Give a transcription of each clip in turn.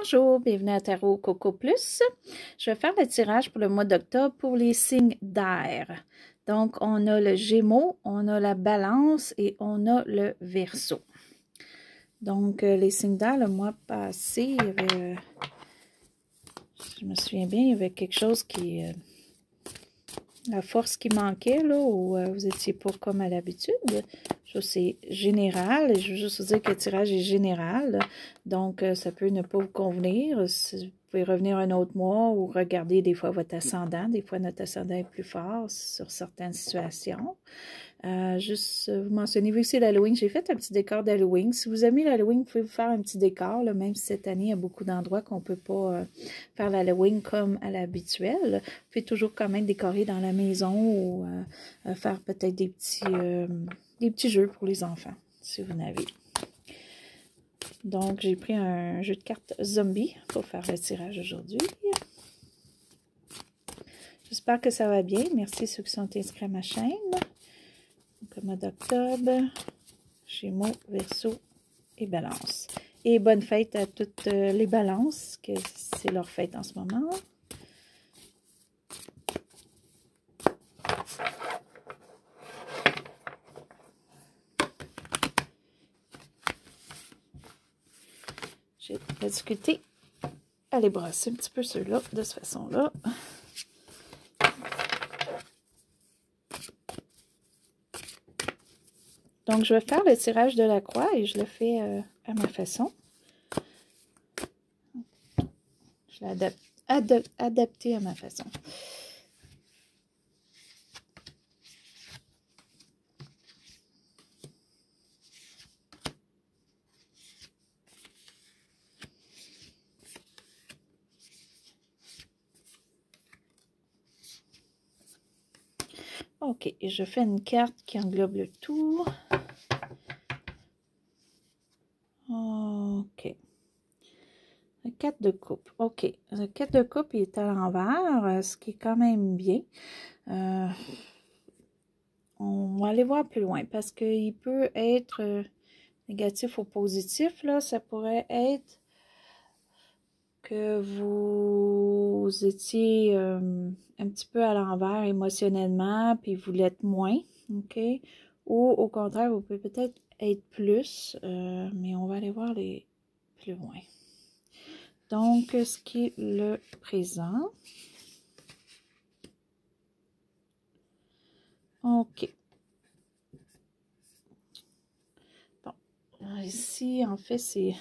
Bonjour, bienvenue à Tarot Coco Plus. Je vais faire le tirage pour le mois d'octobre pour les signes d'air. Donc, on a le Gémeaux, on a la Balance et on a le Verseau. Donc, euh, les signes d'air, le mois passé, il y avait, euh, je me souviens bien, il y avait quelque chose qui, euh, la force qui manquait, là, où vous étiez pas comme à l'habitude. Ça, c'est général. Je veux juste vous dire que le tirage est général. Donc, euh, ça peut ne pas vous convenir. Vous pouvez revenir un autre mois ou regarder des fois votre ascendant. Des fois, notre ascendant est plus fort sur certaines situations. Euh, juste euh, vous mentionnez, vu que c'est l'Halloween, j'ai fait un petit décor d'Halloween. Si vous aimez l'Halloween, vous pouvez vous faire un petit décor, même si cette année, il y a beaucoup d'endroits qu'on ne peut pas faire l'Halloween comme à l'habituel. Vous pouvez toujours quand même décorer dans la maison ou faire peut-être des petits des petits jeux pour les enfants, si vous n'avez. Donc, j'ai pris un jeu de cartes zombie pour faire le tirage aujourd'hui. J'espère que ça va bien. Merci à ceux qui sont inscrits à ma chaîne. Donc, mois d'octobre, Gémeaux, Verseau et Balance. Et bonne fête à toutes euh, les balances, que c'est leur fête en ce moment. J'ai de la difficulté à les un petit peu ceux-là, de cette façon-là. Donc, je vais faire le tirage de la croix et je le fais euh, à ma façon. Je l'ai adapté à ma façon. Ok, je fais une carte qui englobe le tour. Ok. La carte de coupe. Ok, la carte de coupe est à l'envers, euh, ce qui est quand même bien. Euh, on va aller voir plus loin parce qu'il peut être euh, négatif ou positif. Là, ça pourrait être que vous étiez euh, un petit peu à l'envers émotionnellement, puis vous l'êtes moins, OK? Ou au contraire, vous pouvez peut-être être plus, euh, mais on va aller voir les plus loin. Donc, ce qui est le présent. OK. Bon, ici, en fait, c'est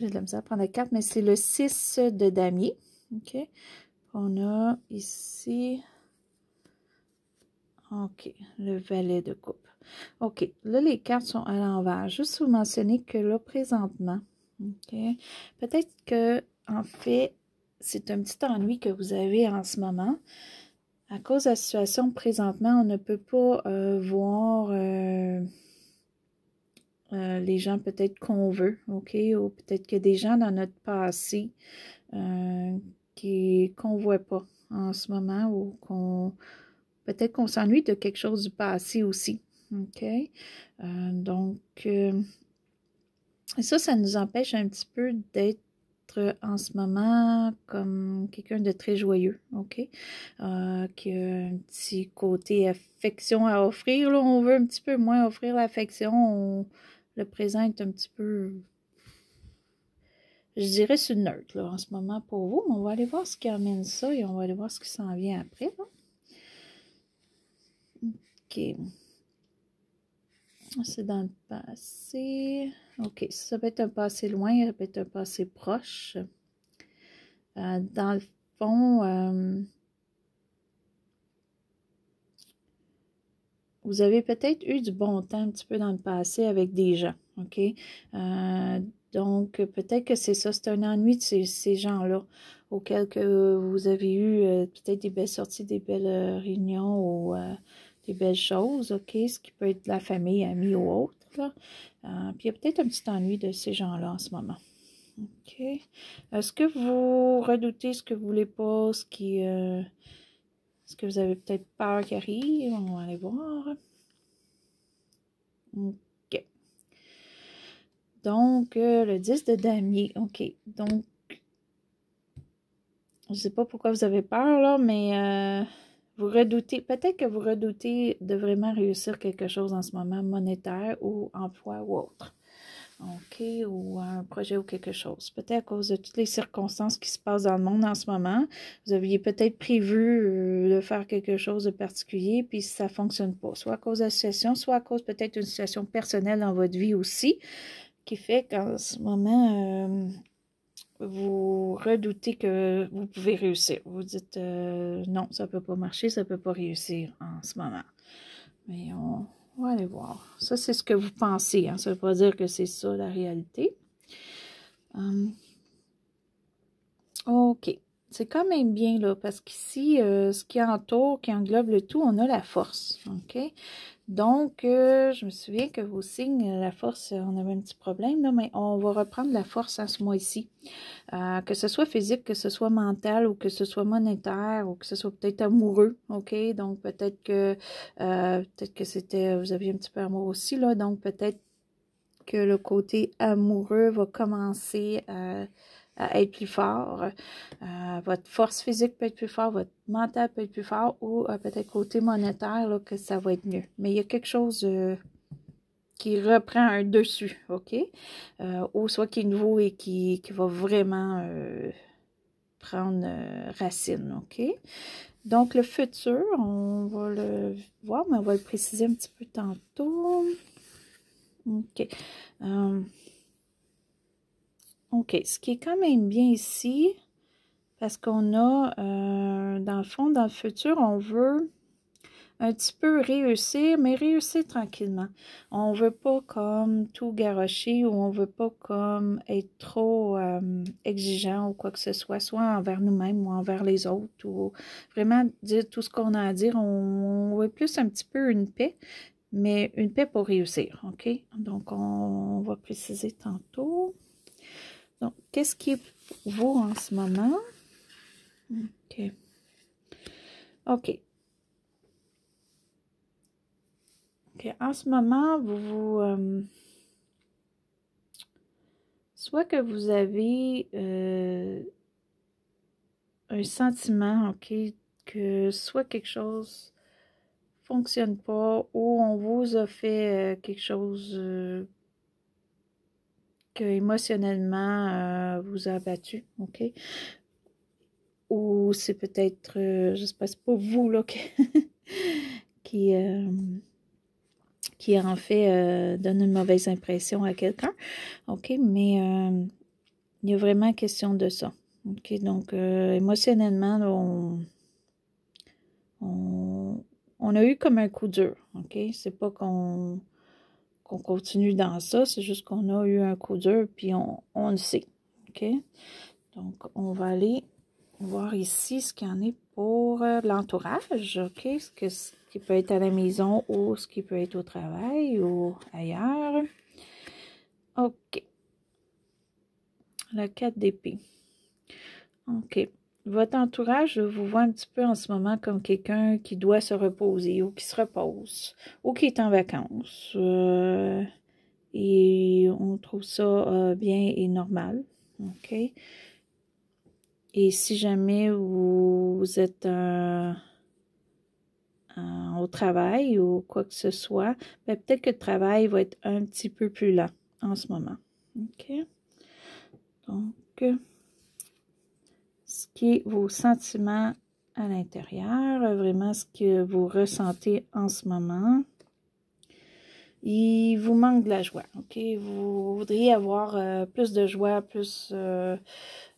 j'ai de la misère à prendre la carte, mais c'est le 6 de damier. OK. On a ici... OK, le valet de coupe. OK, là, les cartes sont à l'envers. Juste vous mentionner que là, présentement, OK, peut-être que, en fait, c'est un petit ennui que vous avez en ce moment. À cause de la situation présentement, on ne peut pas euh, voir... Euh, euh, les gens peut-être qu'on veut, OK? Ou peut-être qu'il y a des gens dans notre passé euh, qui qu'on voit pas en ce moment ou qu'on peut-être qu'on s'ennuie de quelque chose du passé aussi. OK? Euh, donc, euh, ça, ça nous empêche un petit peu d'être en ce moment comme quelqu'un de très joyeux, ok? qui a un petit côté affection à offrir, là, on veut un petit peu moins offrir l'affection, le présent est un petit peu, je dirais, sur neutre en ce moment pour vous. Mais on va aller voir ce qui amène ça et on va aller voir ce qui s'en vient après. OK. C'est dans le passé. OK, ça peut être un passé loin, ça peut être un passé proche. Euh, dans le fond, euh, vous avez peut-être eu du bon temps un petit peu dans le passé avec des gens, OK? Euh, donc, peut-être que c'est ça, c'est un ennui de ces, gens-là auxquels que vous avez eu euh, peut-être des belles sorties, des belles euh, réunions ou des belles choses, OK? Ce qui peut être de la famille, amis ou autre. Là. puis, il y a peut-être un petit ennui de ces gens-là en ce moment. OK? Est-ce que vous redoutez ce que vous voulez pas, ce qui est-ce que vous avez peut-être peur qu'il arrive? On va aller voir. OK. Donc, euh, le 10 de damier. OK. Donc, je ne sais pas pourquoi vous avez peur, là, mais euh, vous redoutez, peut-être que vous redoutez de vraiment réussir quelque chose en ce moment, monétaire ou emploi ou autre. OK, ou un projet ou quelque chose. Peut-être à cause de toutes les circonstances qui se passent dans le monde en ce moment, vous aviez peut-être prévu euh, de faire quelque chose de particulier, puis ça ne fonctionne pas. Soit à cause de la situation, soit à cause peut-être d'une situation personnelle dans votre vie aussi, qui fait qu'en ce moment, euh, vous redoutez que vous pouvez réussir. Vous dites euh, non, ça ne peut pas marcher, ça ne peut pas réussir en ce moment. Mais on, on va aller voir. Ça, c'est ce que vous pensez. Hein. Ça ne veut pas dire que c'est ça la réalité. Hum. OK. C'est quand même bien, là, parce qu'ici, euh, ce qui entoure, qui englobe le tout, on a la force, OK? Donc, euh, je me souviens que vos signes, la force, euh, on avait un petit problème, là, mais on va reprendre la force en ce mois-ci. Euh, que ce soit physique, que ce soit mental, ou que ce soit monétaire, ou que ce soit peut-être amoureux, OK? Donc, peut-être que, peut-être que c'était, vous aviez un petit peu amour aussi, là, donc peut-être que le côté amoureux va commencer à être plus fort. Euh, votre force physique peut être plus fort, votre mental peut être plus fort ou euh, peut-être côté monétaire là, que ça va être mieux. Mais il y a quelque chose euh, qui reprend un dessus, OK? ou soit qui est nouveau et qui, va vraiment prendre racine, OK? Donc, le futur, on va le voir, mais on va le préciser un petit peu tantôt. OK. OK, ce qui est quand même bien ici, parce qu'on a, euh, dans le fond, dans le futur, on veut un petit peu réussir, mais réussir tranquillement. On ne veut pas comme tout garocher ou on ne veut pas comme être trop euh, exigeant ou quoi que ce soit, soit envers nous-mêmes ou envers les autres, ou vraiment dire tout ce qu'on a à dire. On, veut plus un petit peu une paix, mais une paix pour réussir, OK? Donc, on va préciser tantôt. Donc, qu'est-ce qui vous en ce moment? Ok. Ok. OK. En ce moment, vous vous... Euh, soit que vous avez euh, un sentiment, ok, que soit quelque chose fonctionne pas ou on vous a fait euh, quelque chose émotionnellement euh, vous a abattu, ok? Ou c'est peut-être, je euh, je sais pas, c'est pas vous, là, euh, qui, en fait donne une mauvaise impression à quelqu'un, ok? Mais il y a vraiment question de ça, ok? Donc, émotionnellement, on, on, on a eu comme un coup dur, ok? C'est pas qu'on on continue dans ça, c'est juste qu'on a eu un coup dur, puis on, le sait. OK? Donc, on va aller voir ici ce qu'il y en est pour euh, l'entourage, OK? Ce, que, ce qui peut être à la maison ou ce qui peut être au travail ou ailleurs. OK. La 4 d'épée. OK votre entourage vous voit un petit peu en ce moment comme quelqu'un qui doit se reposer ou qui se repose ou qui est en vacances. Euh, et on trouve ça euh, bien et normal. OK? Et si jamais vous êtes au travail ou quoi que ce soit, ben peut-être que le travail va être un petit peu plus lent en ce moment. OK? Donc vos sentiments à l'intérieur, vraiment ce que vous ressentez en ce moment. Il vous manque de la joie, ok? Vous voudriez avoir euh, plus de joie, plus euh,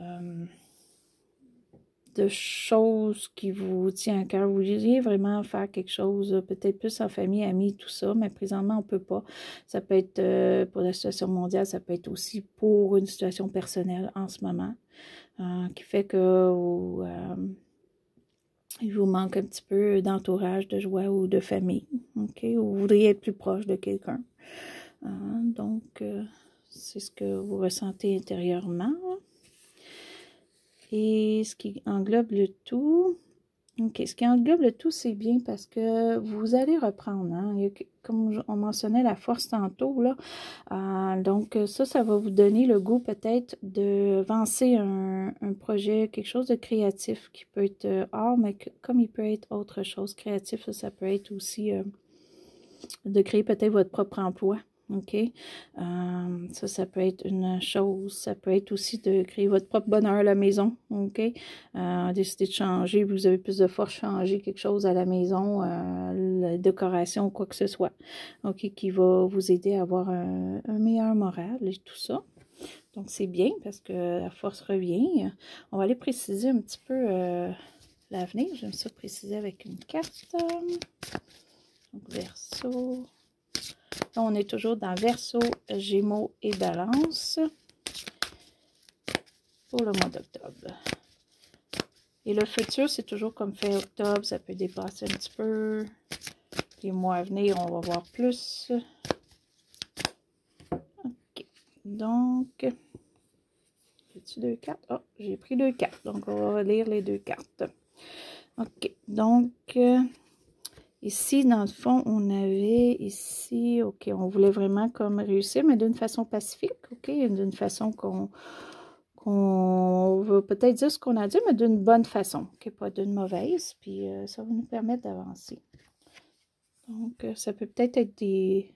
euh, de choses qui vous tiennent à cœur. Vous voudriez vraiment faire quelque chose, peut-être plus en famille, amis, tout ça, mais présentement, on ne peut pas. Ça peut être pour la situation mondiale, ça peut être aussi pour une situation personnelle en ce moment. Hein, qui fait que vous, euh, vous manque un petit peu d'entourage, de joie ou de famille. OK? vous voudriez être plus proche de quelqu'un. Hein? donc, euh, c'est ce que vous ressentez intérieurement. Et ce qui englobe le tout, OK, ce qui englobe le tout, c'est bien parce que vous allez reprendre. Hein. Comme on mentionnait la force tantôt, là. Euh, donc euh, ça, ça va vous donner le goût peut-être de lancer un, projet, quelque chose de créatif qui peut être euh, art, mais comme il peut être autre chose créatif, ça, peut être aussi de créer peut-être votre propre emploi. OK? Euh, ça, ça peut être une chose. Ça peut être aussi de créer votre propre bonheur à la maison. OK? Euh, décider de changer, vous avez plus de force, à changer quelque chose à la maison, euh, la décoration ou quoi que ce soit. OK? Qui va vous aider à avoir un, un meilleur moral et tout ça. Donc, c'est bien parce que la force revient. On va aller préciser un petit peu euh, l'avenir. J'aime ça préciser avec une carte. Donc, verso, on est toujours dans Verseau, Gémeaux et Balance pour le mois d'octobre. Et le futur, c'est toujours comme fait octobre, ça peut dépasser un petit peu. Les mois à venir, on va voir plus. OK. Donc, j'ai-tu deux cartes? Oh, j'ai pris deux cartes. Donc, on va lire les deux cartes. OK. Donc, Ici, dans le fond, on avait ici, OK, on voulait vraiment comme réussir, mais d'une façon pacifique, OK, d'une façon qu'on qu'on veut peut-être dire ce qu'on a dit, mais d'une bonne façon, OK, pas d'une mauvaise, puis euh, ça va nous permettre d'avancer. Donc, euh, ça peut peut-être être des...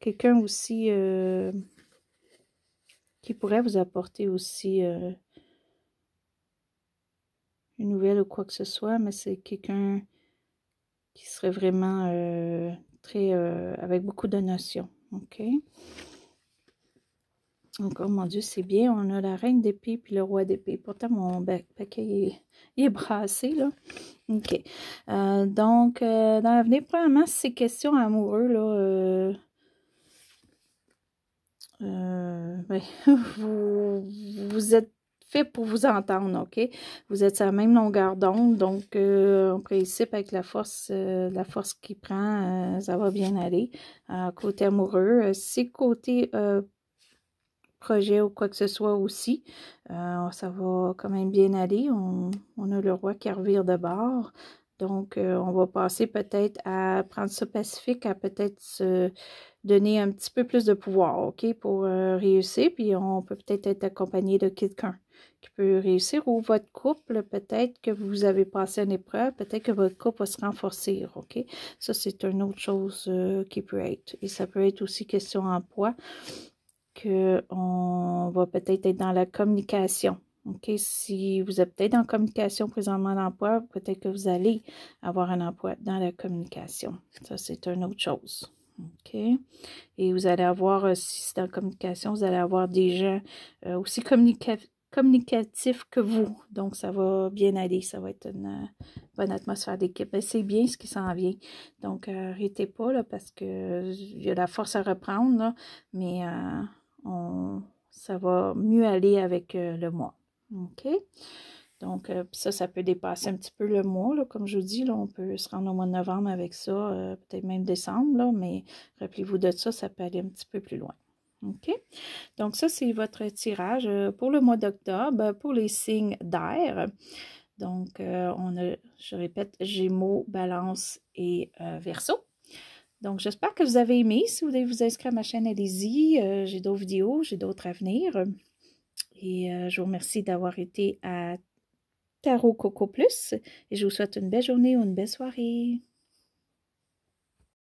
quelqu'un aussi euh, qui pourrait vous apporter aussi une nouvelle ou quoi que ce soit, mais c'est quelqu'un qui serait vraiment euh, très euh, avec beaucoup de notions. OK? Donc, oh mon Dieu, c'est bien. On a la reine d'épée puis le roi d'épée. Pourtant, mon paquet est, brassé, là. OK. Euh, donc, dans l'avenir, probablement, ces questions amoureuses, là, ben, vous êtes pour vous entendre, OK? Vous êtes à la même longueur d'onde, donc on euh, en principe, avec la force, euh, la force qui prend, euh, ça va bien aller. côté amoureux, si côté projet ou quoi que ce soit aussi, ça va quand même bien aller. On, a le roi qui revire de bord. Donc, on va passer peut-être à prendre ce pacifique, à peut-être se donner un petit peu plus de pouvoir, OK, pour réussir. Puis, on peut peut-être être accompagné de quelqu'un peut réussir ou votre couple, peut-être que vous avez passé une épreuve, peut-être que votre couple va se renforcer, OK? Ça, c'est une autre chose euh, qui peut être. Et ça peut être aussi question emploi, qu'on va peut-être être dans la communication. OK, si vous êtes peut-être en communication présentement d'emploi, peut-être que vous allez avoir un emploi dans la communication. Ça, c'est une autre chose. OK. Et vous allez avoir, euh, si c'est la communication, vous allez avoir des gens euh, aussi communicatifs, communicatif que vous. Donc, ça va bien aller. Ça va être une euh, bonne atmosphère d'équipe. Ben, c'est bien ce qui s'en vient. Donc, euh, arrêtez pas là, parce que il euh, y a la force à reprendre. mais ça va mieux aller avec le mois. OK? Donc, ça, ça peut dépasser un petit peu le mois. comme je vous dis, là, on peut se rendre au mois de novembre avec ça, peut-être même décembre, mais rappelez-vous de ça, ça peut aller un petit peu plus loin. OK? Donc, ça, c'est votre tirage euh, pour le mois d'octobre euh, pour les signes d'air. Donc, euh, on a, je répète, Gémeaux, Balance et verso. Donc, j'espère que vous avez aimé. Si vous voulez vous inscrire à ma chaîne, allez-y. j'ai d'autres vidéos, j'ai d'autres à venir. Et je vous remercie d'avoir été à Tarot Coco Plus. Et je vous souhaite une belle journée ou une belle soirée.